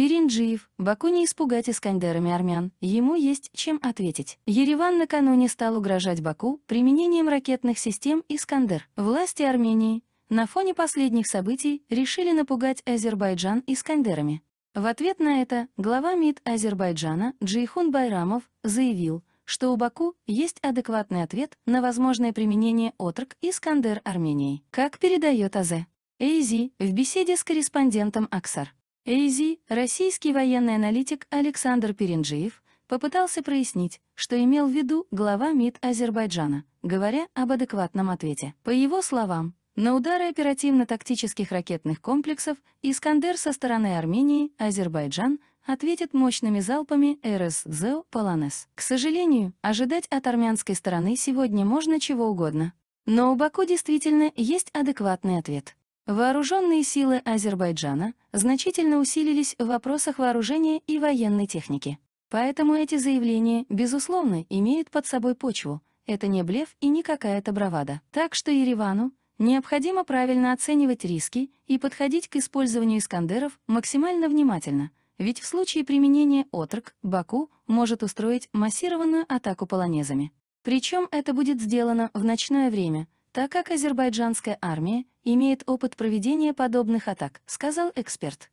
Перинджиев, Баку не испугать искандерами армян, ему есть чем ответить. Ереван накануне стал угрожать Баку применением ракетных систем «Искандер». Власти Армении на фоне последних событий решили напугать Азербайджан «Искандерами». В ответ на это глава МИД Азербайджана Джейхун Байрамов заявил, что у Баку есть адекватный ответ на возможное применение отрок «Искандер» Армении, как передает АЗ. Эйзи в беседе с корреспондентом Аксар. Эйзи, российский военный аналитик Александр Перенджиев, попытался прояснить, что имел в виду глава МИД Азербайджана, говоря об адекватном ответе. По его словам, на удары оперативно-тактических ракетных комплексов «Искандер» со стороны Армении Азербайджан ответит мощными залпами РСЗО «Полонез». К сожалению, ожидать от армянской стороны сегодня можно чего угодно. Но у Баку действительно есть адекватный ответ. Вооруженные силы Азербайджана значительно усилились в вопросах вооружения и военной техники. Поэтому эти заявления, безусловно, имеют под собой почву. Это не блеф и не какая-то бравада. Так что Еревану необходимо правильно оценивать риски и подходить к использованию «Искандеров» максимально внимательно, ведь в случае применения «Отрок» Баку может устроить массированную атаку полонезами. Причем это будет сделано в ночное время — так как азербайджанская армия имеет опыт проведения подобных атак, сказал эксперт.